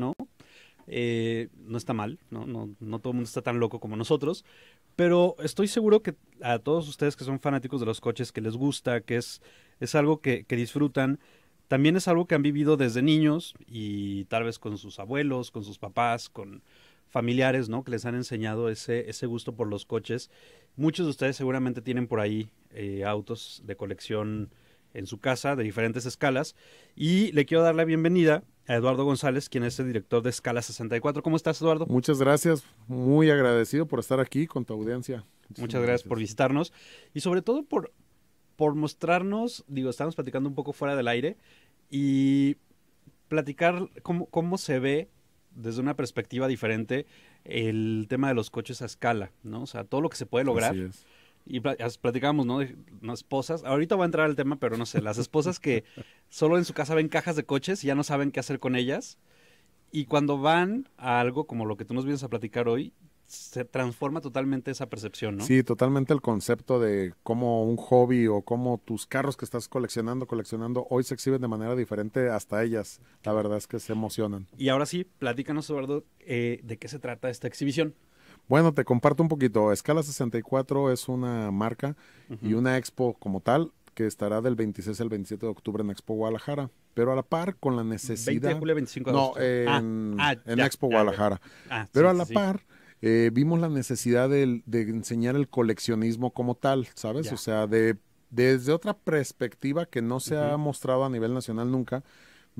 ¿no? Eh, no está mal, ¿no? No, no todo el mundo está tan loco como nosotros, pero estoy seguro que a todos ustedes que son fanáticos de los coches, que les gusta, que es, es algo que, que disfrutan, también es algo que han vivido desde niños y tal vez con sus abuelos, con sus papás, con familiares, ¿no? Que les han enseñado ese, ese gusto por los coches. Muchos de ustedes seguramente tienen por ahí eh, autos de colección en su casa de diferentes escalas. Y le quiero dar la bienvenida a Eduardo González, quien es el director de Escala 64. ¿Cómo estás, Eduardo? Muchas gracias, muy agradecido por estar aquí con tu audiencia. Muchas, gracias, por visitarnos y sobre todo por, por mostrarnos, digo, estamos platicando un poco fuera del aire y platicar cómo, cómo se ve desde una perspectiva diferente el tema de los coches a escala, ¿no? O sea, todo lo que se puede lograr. Y platicábamos, ¿no? De esposas. Ahorita va a entrar al tema, pero no sé. Las esposas que solo en su casa ven cajas de coches y ya no saben qué hacer con ellas. Y cuando van a algo como lo que tú nos vienes a platicar hoy, se transforma totalmente esa percepción, ¿no? Sí, totalmente el concepto de cómo un hobby o cómo tus carros que estás coleccionando, coleccionando, hoy se exhiben de manera diferente hasta ellas. La verdad es que se emocionan. Y ahora sí, platícanos, Eduardo, eh, de qué se trata esta exhibición. Bueno, te comparto un poquito. Escala 64 es una marca y una expo como tal que estará del 26 al 27 de octubre en Expo Guadalajara, pero a la par con la necesidad... de 25 No, en, ah, ah, Expo Guadalajara. Ah, pero a la par eh, vimos la necesidad de, enseñar el coleccionismo como tal, ¿sabes? O sea, de desde otra perspectiva que no se ha mostrado a nivel nacional nunca,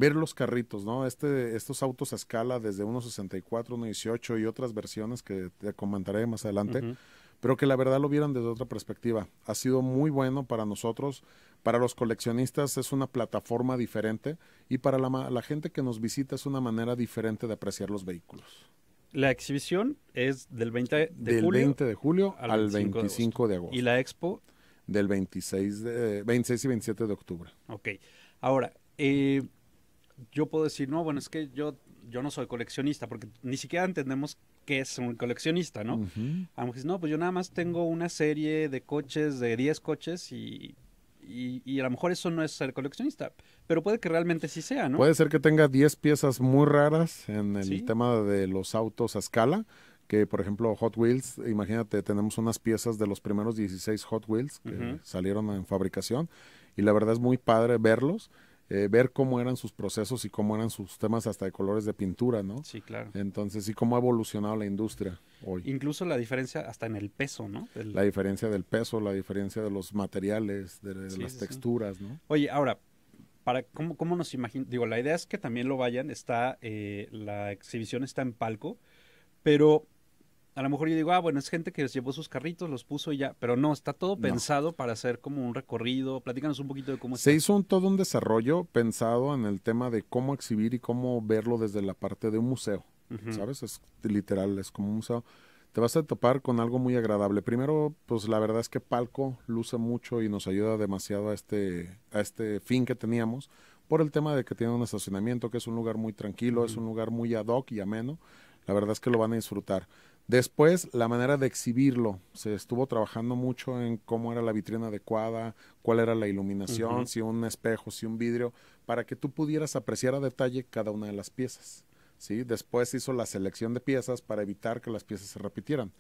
ver los carritos, ¿no? Este, estos autos a escala desde 1.64, 1.18 y otras versiones que te comentaré más adelante, pero que la verdad lo vieron desde otra perspectiva. Ha sido muy bueno para nosotros, para los coleccionistas es una plataforma diferente y para la, gente que nos visita es una manera diferente de apreciar los vehículos. La exhibición es del 20 de julio, 20 de julio al, 25, de, agosto. Y la expo del 26, de, 26 y 27 de octubre. Ok. Ahora, eh, yo puedo decir, no, bueno, es que yo, yo no soy coleccionista, porque ni siquiera entendemos qué es un coleccionista, ¿no? A lo mejor no, pues yo nada más tengo una serie de coches, de 10 coches y, y, a lo mejor eso no es ser coleccionista, pero puede que realmente sí sea, ¿no? Puede ser que tenga 10 piezas muy raras en el tema de los autos a escala, que por ejemplo Hot Wheels, imagínate, tenemos unas piezas de los primeros 16 Hot Wheels que salieron en fabricación y la verdad es muy padre verlos eh, ver cómo eran sus procesos y cómo eran sus temas hasta de colores de pintura, ¿no? Sí, claro. Entonces, y cómo ha evolucionado la industria hoy. Incluso la diferencia hasta en el peso, ¿no? La diferencia del peso, la diferencia de los materiales, de, las texturas, ¿no? Oye, ahora, para cómo, cómo nos imaginamos, digo, la idea es que también lo vayan, está, eh, la exhibición está en palco, pero a lo mejor yo digo, ah, bueno, es gente que les llevó sus carritos, los puso y ya, pero no, está todo pensado para hacer como un recorrido. Platícanos un poquito de cómo Se hizo todo un desarrollo pensado en el tema de cómo exhibir y cómo verlo desde la parte de un museo, ¿sabes? Es literal, es como un museo. Te vas a topar con algo muy agradable. Primero, pues la verdad es que Palco luce mucho y nos ayuda demasiado a este, a este fin que teníamos por el tema de que tiene un estacionamiento, que es un lugar muy tranquilo, es un lugar muy ad hoc y ameno. La verdad es que lo van a disfrutar. Después, la manera de exhibirlo. Se estuvo trabajando mucho en cómo era la vitrina adecuada, cuál era la iluminación, si un espejo, si un vidrio, para que tú pudieras apreciar a detalle cada una de las piezas. ¿sí? Después hizo la selección de piezas para evitar que las piezas se repitieran.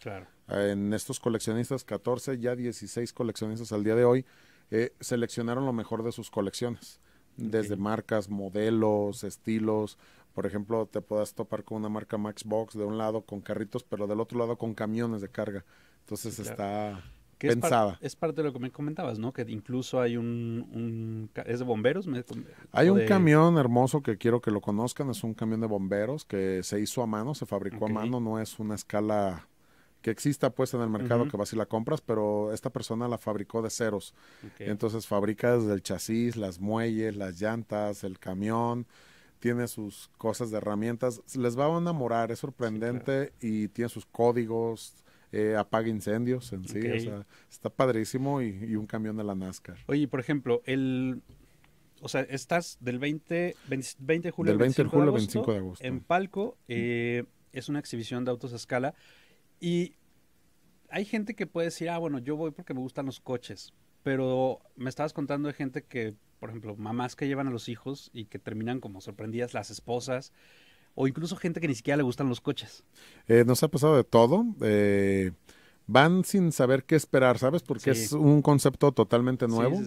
en estos coleccionistas, 14, ya 16 coleccionistas al día de hoy, eh, seleccionaron lo mejor de sus colecciones, desde marcas, modelos, estilos, por ejemplo, te puedas topar con una marca Maxbox de un lado con carritos, pero del otro lado con camiones de carga. Entonces está pensada. Es, parte de lo que me comentabas, ¿no? Que incluso hay un... ¿Es de bomberos? hay un camión hermoso que quiero que lo conozcan. Es un camión de bomberos que se hizo a mano, se fabricó a mano. No es una escala que exista pues en el mercado que vas y la compras, pero esta persona la fabricó de ceros. Entonces fabrica el chasis, las muelles, las llantas, el camión, tiene sus cosas de herramientas. Les va a enamorar, es sorprendente y tiene sus códigos. Eh, apaga incendios en sí, está padrísimo y, un camión de la NASCAR. Oye, por ejemplo, el, o sea, estás del 20, de julio del 20 25 de agosto en Palco, eh, es una exhibición de autos a escala y hay gente que puede decir, ah, bueno, yo voy porque me gustan los coches, pero me estabas contando de gente que por ejemplo, mamás que llevan a los hijos y que terminan como sorprendidas las esposas o incluso gente que ni siquiera le gustan los coches. Eh, nos ha pasado de todo. Eh, van sin saber qué esperar, ¿sabes? Porque es un concepto totalmente nuevo.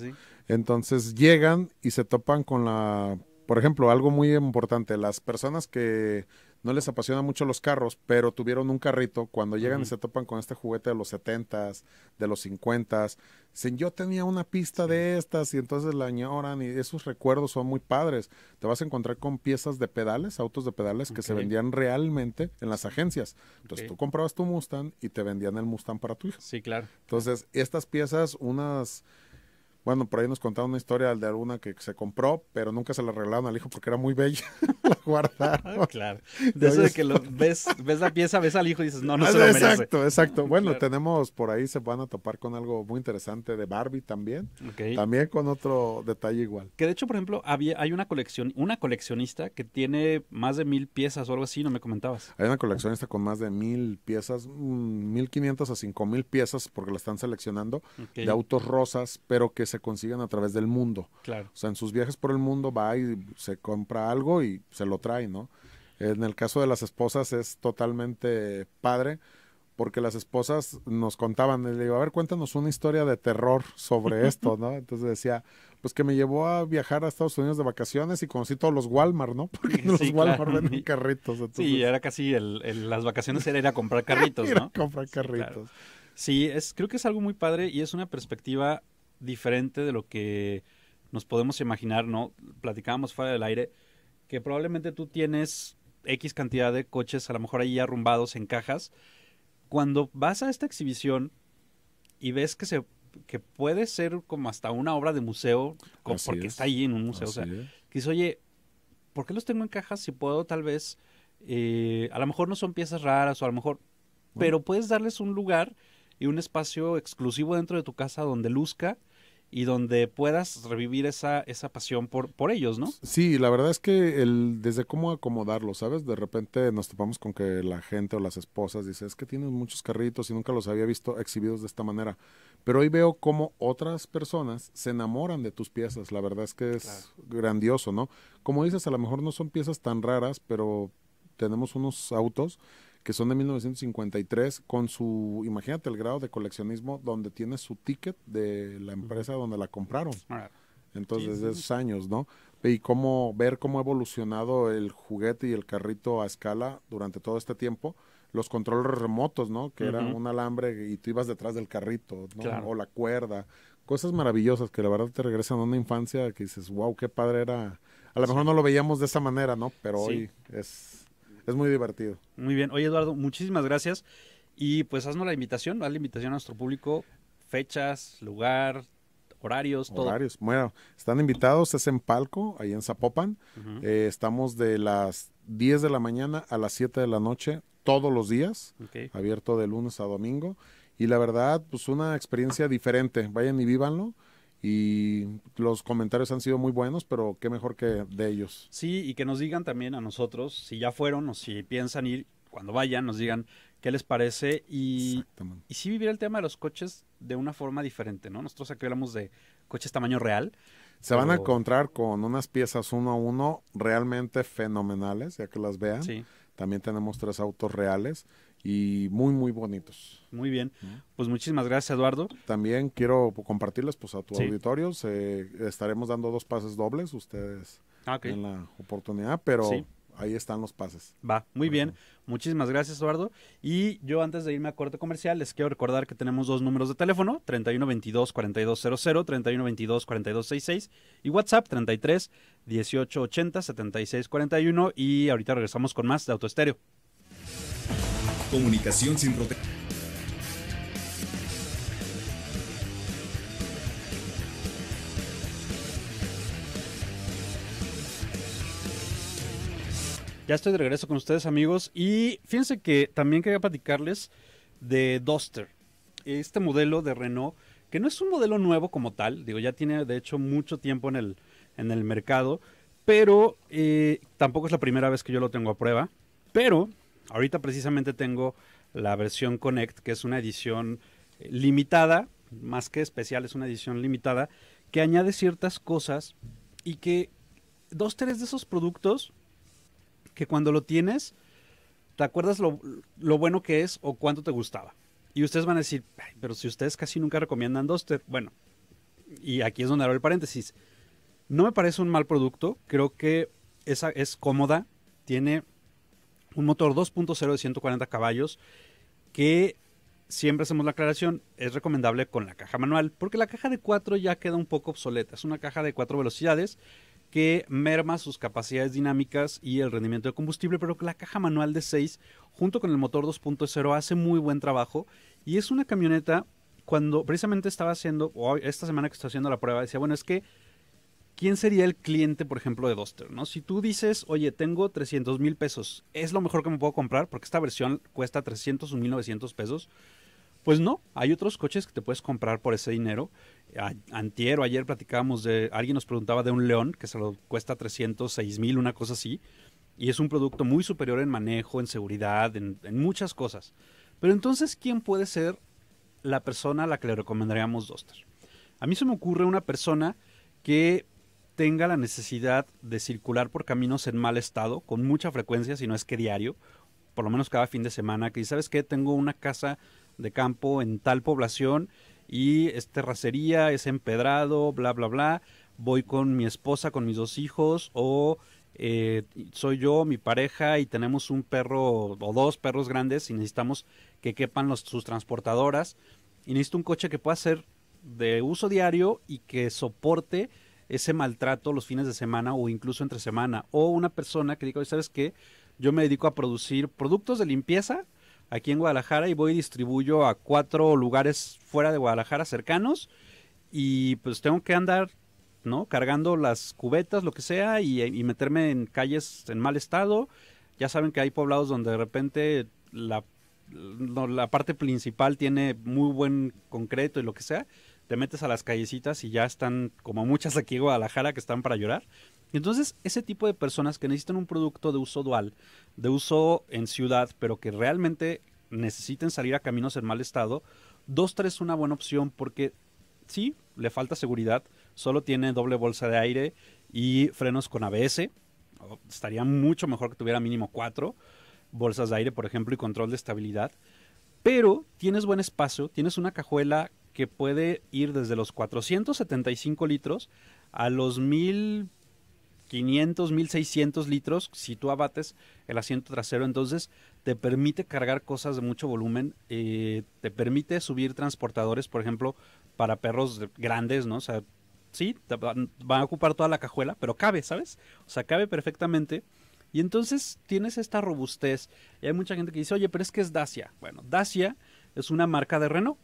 Entonces llegan y se topan con la, por ejemplo, algo muy importante, las personas que no les apasiona mucho los carros, pero tuvieron un carrito, cuando llegan y se topan con este juguete de los 70s, de los 50s, dicen, yo tenía una pista de estas y entonces la añoran y esos recuerdos son muy padres. Te vas a encontrar con piezas de pedales, autos de pedales que se vendían realmente en las agencias. Entonces tú comprabas tu Mustang y te vendían el Mustang para tu hijo. Sí, claro. Entonces, estas piezas, unas bueno, por ahí nos contaron una historia de alguna que se compró, pero nunca se la regalaron al hijo porque era muy bella. la guardaron. Ah, claro. De eso de que lo ves, ves la pieza, ves al hijo y dices, no, no ah, se lo merece. Exacto, exacto. Mm, bueno, tenemos por ahí, se van a topar con algo muy interesante de Barbie también. También con otro detalle igual. Que de hecho, por ejemplo, había, hay una colección, una coleccionista que tiene más de mil piezas o algo así, no me comentabas. Hay una coleccionista con más de mil piezas, mm, mil quinientos a cinco mil piezas porque la están seleccionando de autos rosas, pero que se consiguen a través del mundo. Claro. O sea, en sus viajes por el mundo va y se compra algo y se lo trae, ¿no? En el caso de las esposas es totalmente padre porque las esposas nos contaban, le digo, a ver, cuéntanos una historia de terror sobre esto, ¿no? Entonces decía, pues que me llevó a viajar a Estados Unidos de vacaciones y conocí todos los Walmart, ¿no? Porque los Walmart venden carritos. Sí, era casi, el, las vacaciones era ir a comprar carritos, ¿no? comprar carritos. Sí, sí, es, creo que es algo muy padre y es una perspectiva diferente de lo que nos podemos imaginar, ¿no? Platicábamos fuera del aire que probablemente tú tienes X cantidad de coches a lo mejor ahí arrumbados en cajas. Cuando vas a esta exhibición y ves que se que puede ser como hasta una obra de museo, como porque está ahí en un museo, o sea, que dices, oye, ¿por qué los tengo en cajas si puedo tal vez, eh, a lo mejor no son piezas raras o a lo mejor, pero puedes darles un lugar y un espacio exclusivo dentro de tu casa donde luzca y donde puedas revivir esa, esa pasión por, por ellos, ¿no? Sí, la verdad es que el, desde cómo acomodarlo, ¿sabes? De repente nos topamos con que la gente o las esposas dicen, es que tienes muchos carritos y nunca los había visto exhibidos de esta manera. Pero hoy veo cómo otras personas se enamoran de tus piezas, la verdad es que es grandioso, ¿no? Como dices, a lo mejor no son piezas tan raras, pero tenemos unos autos que son de 1953, con su, imagínate el grado de coleccionismo donde tiene su ticket de la empresa donde la compraron. Entonces, esos años, ¿no? Y cómo ver cómo ha evolucionado el juguete y el carrito a escala durante todo este tiempo. Los controles remotos, ¿no? Que era un alambre y tú ibas detrás del carrito, ¿no? O la cuerda. Cosas maravillosas que la verdad te regresan a una infancia que dices, wow, qué padre era. A lo mejor no lo veíamos de esa manera, ¿no? Pero hoy es es muy divertido. Muy bien. Oye, Eduardo, muchísimas gracias. Y pues haznos la invitación, haz la invitación a nuestro público, fechas, lugar, horarios, todo. Horarios, bueno, están invitados, es en Palco, ahí en Zapopan. Eh, estamos de las 10 de la mañana a las 7 de la noche todos los días, abierto de lunes a domingo. Y la verdad, pues una experiencia diferente, vayan y vívanlo y los comentarios han sido muy buenos, pero qué mejor que de ellos. Sí, y que nos digan también a nosotros si ya fueron o si piensan ir, cuando vayan, nos digan qué les parece y, y sí vivir el tema de los coches de una forma diferente, ¿no? Nosotros aquí hablamos de coches tamaño real. Se van a encontrar con unas piezas uno a uno realmente fenomenales, ya que las vean. También tenemos tres autos reales y muy, muy bonitos. Muy bien. Pues muchísimas gracias, Eduardo. También quiero compartirles pues, a tu auditorio. estaremos dando dos pases dobles ustedes ah, en la oportunidad, pero ahí están los pases. Va, muy bien. Muchísimas gracias, Eduardo. Y yo antes de irme a corte comercial, les quiero recordar que tenemos dos números de teléfono, 3122-4200, 3122-4266 y WhatsApp 33 1880 7641 y ahorita regresamos con más de Autoestéreo. Comunicación sin protección. Ya estoy de regreso con ustedes amigos y fíjense que también quería platicarles de Duster, este modelo de Renault, que no es un modelo nuevo como tal, digo, ya tiene de hecho mucho tiempo en el, en el mercado, pero eh, tampoco es la primera vez que yo lo tengo a prueba, pero Ahorita precisamente tengo la versión Connect, que es una edición eh, limitada, más que especial, es una edición limitada, que añade ciertas cosas y que dos, tres de esos productos que cuando lo tienes, te acuerdas lo, bueno que es o cuánto te gustaba. Y ustedes van a decir, pero si ustedes casi nunca recomiendan Duster, bueno, y aquí es donde abro el paréntesis. No me parece un mal producto, creo que esa es cómoda, tiene un motor 2.0 de 140 caballos que siempre hacemos la aclaración, es recomendable con la caja manual, porque la caja de 4 ya queda un poco obsoleta. Es una caja de 4 velocidades que merma sus capacidades dinámicas y el rendimiento de combustible, pero la caja manual de 6 junto con el motor 2.0 hace muy buen trabajo y es una camioneta cuando precisamente estaba haciendo, o esta semana que estaba haciendo la prueba, decía, bueno, es que ¿quién sería el cliente, por ejemplo, de Duster? ¿no? Si tú dices, oye, tengo 300 mil pesos, es lo mejor que me puedo comprar porque esta versión cuesta 300 o 1900 pesos. Pues no, hay otros coches que te puedes comprar por ese dinero. Antier o ayer platicábamos de, alguien nos preguntaba de un León que se lo cuesta 306 mil, una cosa así. Y es un producto muy superior en manejo, en seguridad, en, en muchas cosas. Pero entonces, ¿quién puede ser la persona a la que le recomendaríamos Duster? A mí se me ocurre una persona que tenga la necesidad de circular por caminos en mal estado, con mucha frecuencia, si no es que diario, por lo menos cada fin de semana, que sabes que tengo una casa de campo en tal población y es terracería, es empedrado, bla, bla, bla, voy con mi esposa, con mis dos hijos o eh, soy yo, mi pareja y tenemos un perro o dos perros grandes y necesitamos que quepan sus transportadoras y necesito un coche que pueda ser de uso diario y que soporte ese maltrato los fines de semana o incluso entre semana. O una persona que diga, ¿sabes qué? Yo me dedico a producir productos de limpieza aquí en Guadalajara y voy y distribuyo a cuatro lugares fuera de Guadalajara cercanos y pues tengo que andar, ¿no? Cargando las cubetas, lo que sea, y, y meterme en calles en mal estado. Ya saben que hay poblados donde de repente la, la parte principal tiene muy buen concreto y lo que sea te metes a las callecitas y ya están como muchas aquí en Guadalajara que están para llorar. Entonces, ese tipo de personas que necesitan un producto de uso dual, de uso en ciudad, pero que realmente necesiten salir a caminos en mal estado, 2-3 es una buena opción porque sí, le falta seguridad, solo tiene doble bolsa de aire y frenos con ABS. Estaría mucho mejor que tuviera mínimo 4 bolsas de aire, por ejemplo, y control de estabilidad. Pero tienes buen espacio, tienes una cajuela que puede ir desde los 475 litros a los 1500, 1600 litros si tú abates el asiento trasero. Entonces te permite cargar cosas de mucho volumen, eh, te permite subir transportadores, por ejemplo, para perros grandes, ¿no? O sea, sí, van a ocupar toda la cajuela, pero cabe, ¿sabes? O sea, cabe perfectamente. Y entonces tienes esta robustez. Y hay mucha gente que dice, oye, pero es que es Dacia. Bueno, Dacia es una marca de Renault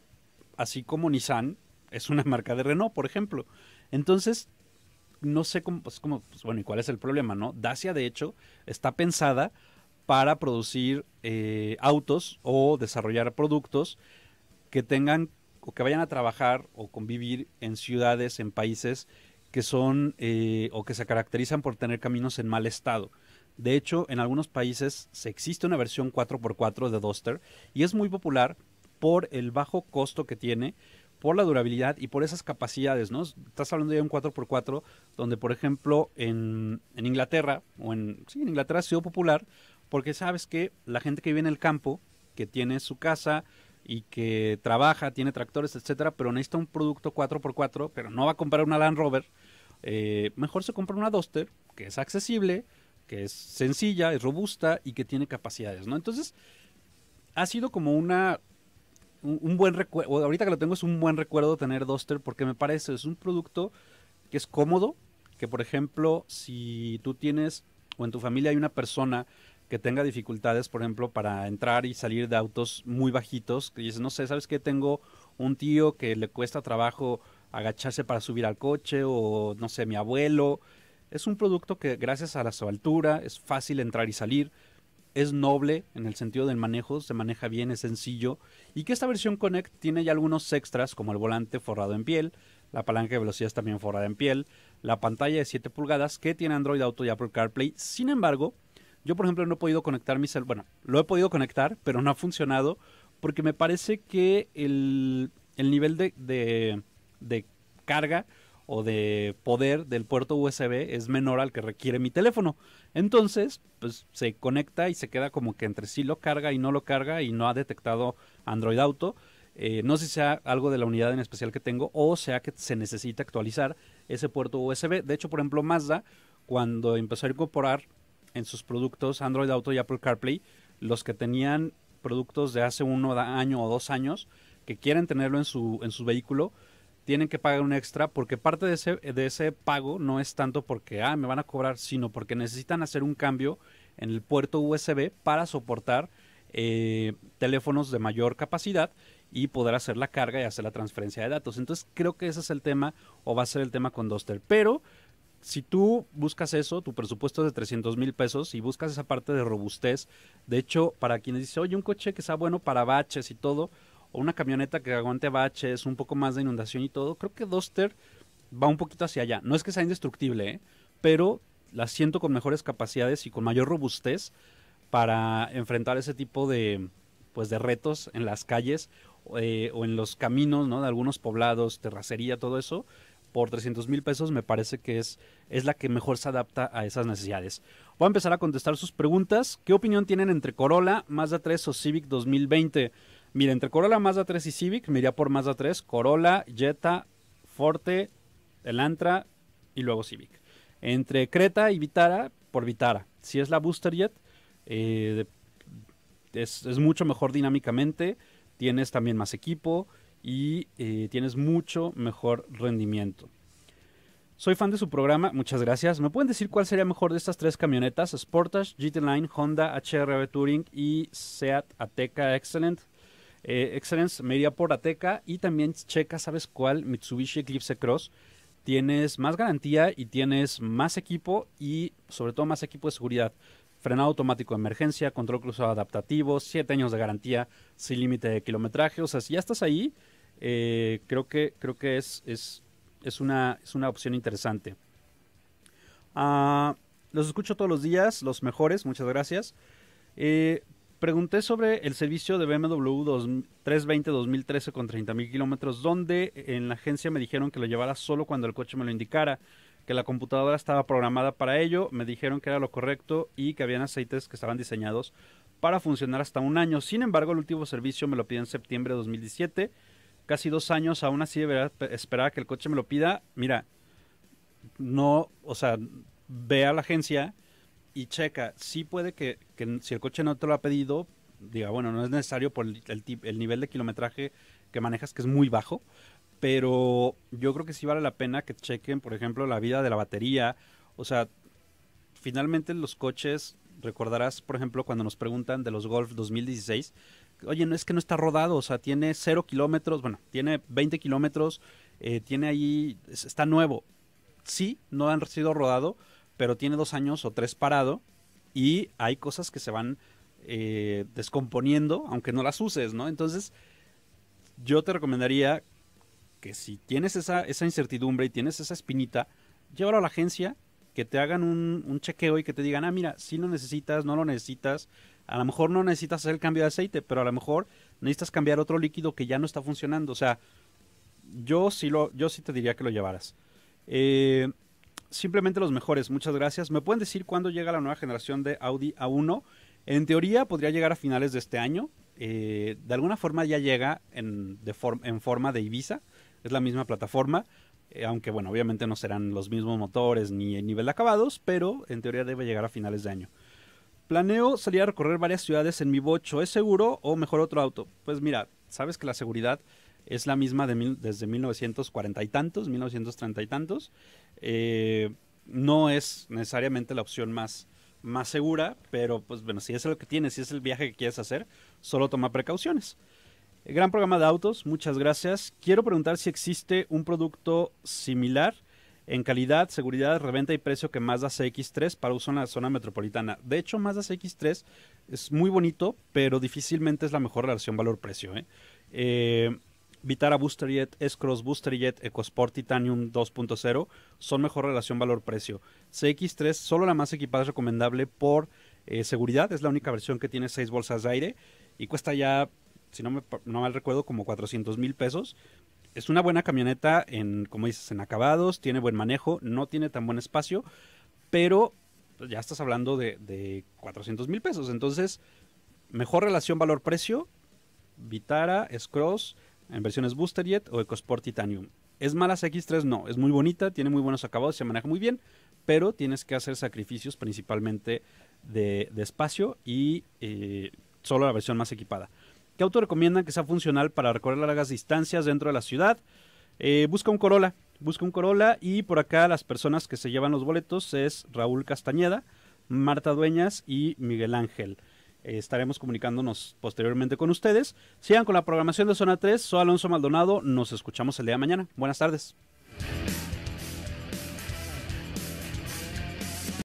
así como Nissan es una marca de Renault, por ejemplo. Entonces, no sé cómo, pues, pues, bueno, ¿y cuál es el problema, no? Dacia, de hecho, está pensada para producir eh, autos o desarrollar productos que tengan o que vayan a trabajar o convivir en ciudades, en países que son eh, o que se caracterizan por tener caminos en mal estado. De hecho, en algunos países se existe una versión 4x4 de Duster y es muy popular por el bajo costo que tiene, por la durabilidad y por esas capacidades, ¿no? Estás hablando de un 4x4, donde por ejemplo en, Inglaterra, o en, sí, en Inglaterra ha sido popular, porque sabes que la gente que vive en el campo, que tiene su casa y que trabaja, tiene tractores, etcétera, pero necesita un producto 4x4, pero no va a comprar una Land Rover, eh, mejor se compra una Duster, que es accesible, que es sencilla, es robusta y que tiene capacidades, ¿no? Entonces, ha sido como una un buen recuerdo, ahorita que lo tengo es un buen recuerdo tener Duster porque me parece, es un producto que es cómodo, que por ejemplo, si tú tienes o en tu familia hay una persona que tenga dificultades, por ejemplo, para entrar y salir de autos muy bajitos, que dices, no sé, ¿sabes que Tengo un tío que le cuesta trabajo agacharse para subir al coche o, no sé, mi abuelo. Es un producto que gracias a la su altura es fácil entrar y salir, es noble en el sentido del manejo, se maneja bien, es sencillo y que esta versión Connect tiene ya algunos extras como el volante forrado en piel, la palanca de velocidades también forrada en piel, la pantalla de 7 pulgadas que tiene Android Auto y Apple CarPlay. Sin embargo, yo por ejemplo no he podido conectar mi celular, bueno, lo he podido conectar, pero no ha funcionado porque me parece que el, el nivel de, de, de carga o de poder del puerto USB es menor al que requiere mi teléfono. Entonces, pues se conecta y se queda como que entre sí lo carga y no lo carga y no ha detectado Android Auto. Eh, no sé si sea algo de la unidad en especial que tengo o sea que se necesita actualizar ese puerto USB. De hecho, por ejemplo, Mazda, cuando empezó a incorporar en sus productos Android Auto y Apple CarPlay, los que tenían productos de hace uno año o dos años que quieren tenerlo en su, en su vehículo, tienen que pagar un extra porque parte de ese, de ese pago no es tanto porque, ah, me van a cobrar, sino porque necesitan hacer un cambio en el puerto USB para soportar eh, teléfonos de mayor capacidad y poder hacer la carga y hacer la transferencia de datos. Entonces creo que ese es el tema o va a ser el tema con Duster. Pero si tú buscas eso, tu presupuesto es de 300 mil pesos y buscas esa parte de robustez, de hecho, para quienes dicen, oye, un coche que sea bueno para baches y todo, o una camioneta que aguante baches, un poco más de inundación y todo, creo que Duster va un poquito hacia allá. No es que sea indestructible, ¿eh? pero la siento con mejores capacidades y con mayor robustez para enfrentar ese tipo de, pues, de retos en las calles eh, o en los caminos ¿no? de algunos poblados, terracería, todo eso. Por 300 mil pesos me parece que es, es la que mejor se adapta a esas necesidades. Voy a empezar a contestar sus preguntas. ¿Qué opinión tienen entre Corolla, Mazda 3 o Civic 2020? Mira, entre Corolla, Mazda 3 y Civic, me iría por Mazda 3, Corolla, Jetta, Forte, Elantra y luego Civic. Entre Creta y Vitara, por Vitara. Si es la Booster Jet, eh, es, mucho mejor dinámicamente, tienes también más equipo y eh, tienes mucho mejor rendimiento. Soy fan de su programa, muchas gracias. ¿Me pueden decir cuál sería mejor de estas tres camionetas? Sportage, GT Line, Honda HRV Touring y Seat Ateca Excellent. Eh, Excellence me por Ateca y también checa, ¿sabes cuál? Mitsubishi Eclipse Cross. Tienes más garantía y tienes más equipo y sobre todo más equipo de seguridad. Frenado automático de emergencia, control cruzado adaptativo, 7 años de garantía, sin límite de kilometraje. O sea, si ya estás ahí, eh, creo que, creo que es, es, una, es una opción interesante. Ah, los escucho todos los días, los mejores, muchas gracias. Eh, pregunté sobre el servicio de BMW 320 2013 con 30.000 kilómetros, donde en la agencia me dijeron que lo llevara solo cuando el coche me lo indicara, que la computadora estaba programada para ello, me dijeron que era lo correcto y que habían aceites que estaban diseñados para funcionar hasta un año. Sin embargo, el último servicio me lo pidió en septiembre de 2017, casi dos años, aún así de esperar a que el coche me lo pida. Mira, no, o sea, ve a la agencia y checa, sí puede que, si el coche no te lo ha pedido, diga, bueno, no es necesario por el, nivel de kilometraje que manejas, que es muy bajo, pero yo creo que sí vale la pena que chequen, por ejemplo, la vida de la batería. O sea, finalmente los coches, recordarás, por ejemplo, cuando nos preguntan de los Golf 2016, oye, no es que no está rodado, o sea, tiene 0 kilómetros, bueno, tiene 20 kilómetros, eh, tiene ahí, está nuevo. Sí, no han sido rodado, pero tiene dos años o tres parado y hay cosas que se van eh, descomponiendo, aunque no las uses, ¿no? Entonces, yo te recomendaría que si tienes esa, incertidumbre y tienes esa espinita, llévalo a la agencia, que te hagan un, chequeo y que te digan, ah, mira, si lo necesitas, no lo necesitas, a lo mejor no necesitas hacer el cambio de aceite, pero a lo mejor necesitas cambiar otro líquido que ya no está funcionando. O sea, yo sí, lo, yo sí te diría que lo llevaras. Eh, simplemente los mejores. Muchas gracias. ¿Me pueden decir cuándo llega la nueva generación de Audi A1? En teoría podría llegar a finales de este año. Eh, de alguna forma ya llega en, de en forma de Ibiza. Es la misma plataforma. Eh, aunque bueno, obviamente no serán los mismos motores ni el nivel de acabados, pero en teoría debe llegar a finales de año. Planeo salir a recorrer varias ciudades en mi bocho. ¿Es seguro o mejor otro auto? Pues mira, sabes que la seguridad es la misma desde 1940 y tantos, 1930 y tantos. Eh, no es necesariamente la opción más, más segura, pero pues bueno, si es lo que tienes, si es el viaje que quieres hacer, solo toma precauciones. gran programa de autos, muchas gracias. Quiero preguntar si existe un producto similar en calidad, seguridad, reventa y precio que Mazda CX3 para uso en la zona metropolitana. De hecho, Mazda CX3 es muy bonito, pero difícilmente es la mejor relación valor-precio. ¿eh? eh Vitara Booster Jet, S-Cross Booster Jet, EcoSport Titanium 2.0 son mejor relación valor-precio. CX3, solo la más equipada es recomendable por eh, seguridad, es la única versión que tiene 6 bolsas de aire y cuesta ya, si no, me, no mal recuerdo, como 400 mil pesos. Es una buena camioneta en, como dices, en acabados, tiene buen manejo, no tiene tan buen espacio, pero pues, ya estás hablando de, de 400 mil pesos. Entonces, mejor relación valor-precio, Vitara, scross en versiones Boosterjet o EcoSport Titanium. ¿Es mala x 3 No, es muy bonita, tiene muy buenos acabados, se maneja muy bien, pero tienes que hacer sacrificios principalmente de, espacio y eh, solo la versión más equipada. ¿Qué auto recomiendan que sea funcional para recorrer largas distancias dentro de la ciudad? Eh, busca un Corolla, busca un Corolla y por acá las personas que se llevan los boletos es Raúl Castañeda, Marta Dueñas y Miguel Ángel estaremos comunicándonos posteriormente con ustedes. Sigan con la programación de Zona 3. Soy Alonso Maldonado. Nos escuchamos el día de mañana. Buenas tardes.